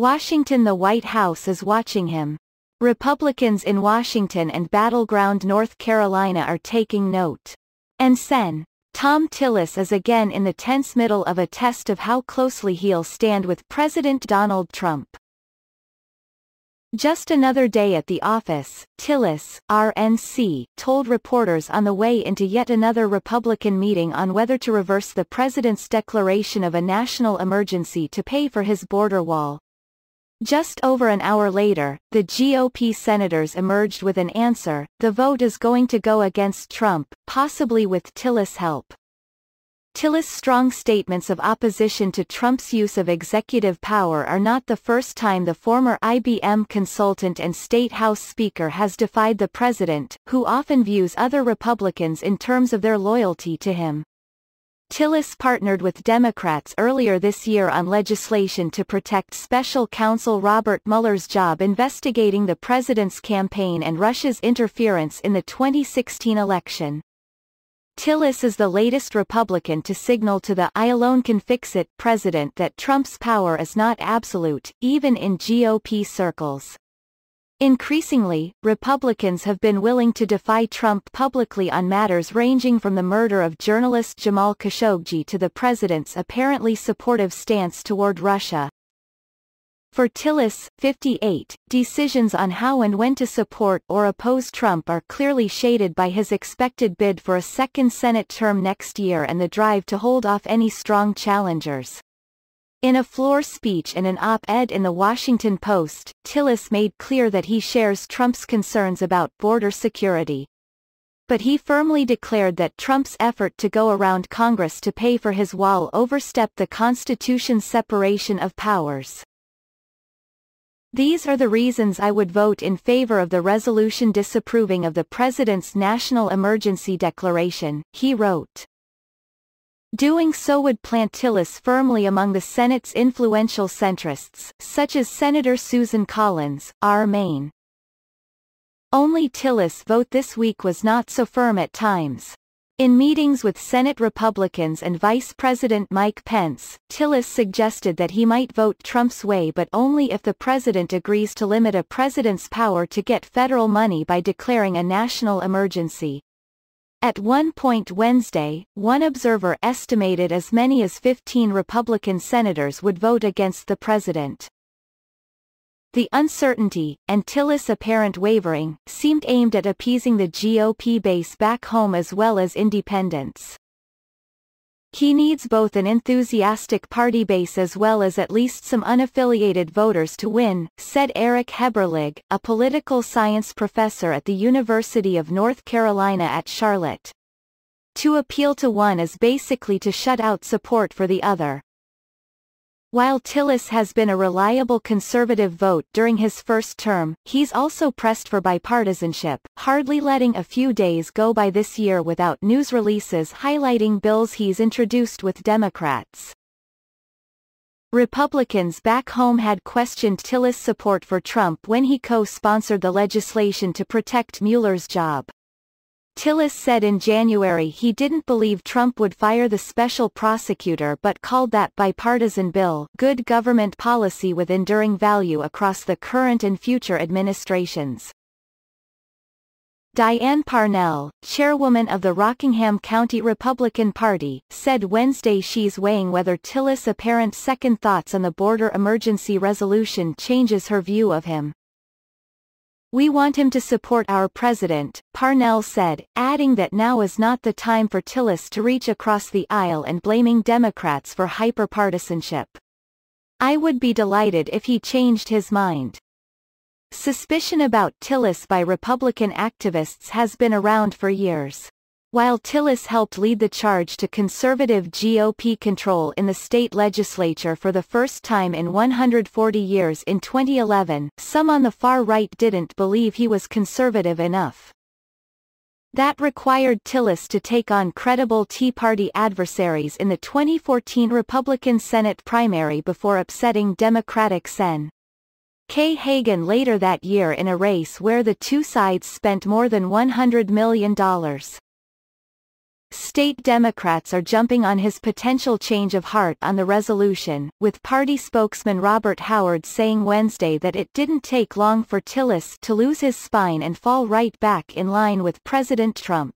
Washington The White House is watching him. Republicans in Washington and battleground North Carolina are taking note. And Sen. Tom Tillis is again in the tense middle of a test of how closely he'll stand with President Donald Trump. Just another day at the office, Tillis, RNC, told reporters on the way into yet another Republican meeting on whether to reverse the president's declaration of a national emergency to pay for his border wall, just over an hour later, the GOP senators emerged with an answer, the vote is going to go against Trump, possibly with Tillis' help. Tillis' strong statements of opposition to Trump's use of executive power are not the first time the former IBM consultant and State House Speaker has defied the president, who often views other Republicans in terms of their loyalty to him. Tillis partnered with Democrats earlier this year on legislation to protect special counsel Robert Mueller's job investigating the president's campaign and Russia's interference in the 2016 election. Tillis is the latest Republican to signal to the I alone can fix it president that Trump's power is not absolute, even in GOP circles. Increasingly, Republicans have been willing to defy Trump publicly on matters ranging from the murder of journalist Jamal Khashoggi to the president's apparently supportive stance toward Russia. For Tillis, 58, decisions on how and when to support or oppose Trump are clearly shaded by his expected bid for a second Senate term next year and the drive to hold off any strong challengers. In a floor speech and an op-ed in the Washington Post, Tillis made clear that he shares Trump's concerns about border security. But he firmly declared that Trump's effort to go around Congress to pay for his wall overstepped the Constitution's separation of powers. These are the reasons I would vote in favor of the resolution disapproving of the President's National Emergency Declaration, he wrote. Doing so would plant Tillis firmly among the Senate's influential centrists, such as Senator Susan Collins, R. Maine. Only Tillis' vote this week was not so firm at times. In meetings with Senate Republicans and Vice President Mike Pence, Tillis suggested that he might vote Trump's way but only if the president agrees to limit a president's power to get federal money by declaring a national emergency. At one point Wednesday, one observer estimated as many as 15 Republican senators would vote against the president. The uncertainty, and Tillis' apparent wavering, seemed aimed at appeasing the GOP base back home as well as independents. He needs both an enthusiastic party base as well as at least some unaffiliated voters to win, said Eric Heberlig, a political science professor at the University of North Carolina at Charlotte. To appeal to one is basically to shut out support for the other. While Tillis has been a reliable conservative vote during his first term, he's also pressed for bipartisanship, hardly letting a few days go by this year without news releases highlighting bills he's introduced with Democrats. Republicans back home had questioned Tillis' support for Trump when he co-sponsored the legislation to protect Mueller's job. Tillis said in January he didn't believe Trump would fire the special prosecutor but called that bipartisan bill good government policy with enduring value across the current and future administrations. Diane Parnell, chairwoman of the Rockingham County Republican Party, said Wednesday she's weighing whether Tillis' apparent second thoughts on the border emergency resolution changes her view of him. We want him to support our president, Parnell said, adding that now is not the time for Tillis to reach across the aisle and blaming Democrats for hyperpartisanship. I would be delighted if he changed his mind. Suspicion about Tillis by Republican activists has been around for years. While Tillis helped lead the charge to conservative GOP control in the state legislature for the first time in 140 years in 2011, some on the far right didn't believe he was conservative enough. That required Tillis to take on credible Tea Party adversaries in the 2014 Republican Senate primary before upsetting Democratic Sen. Kay Hagan later that year in a race where the two sides spent more than $100 million. State Democrats are jumping on his potential change of heart on the resolution, with party spokesman Robert Howard saying Wednesday that it didn't take long for Tillis to lose his spine and fall right back in line with President Trump.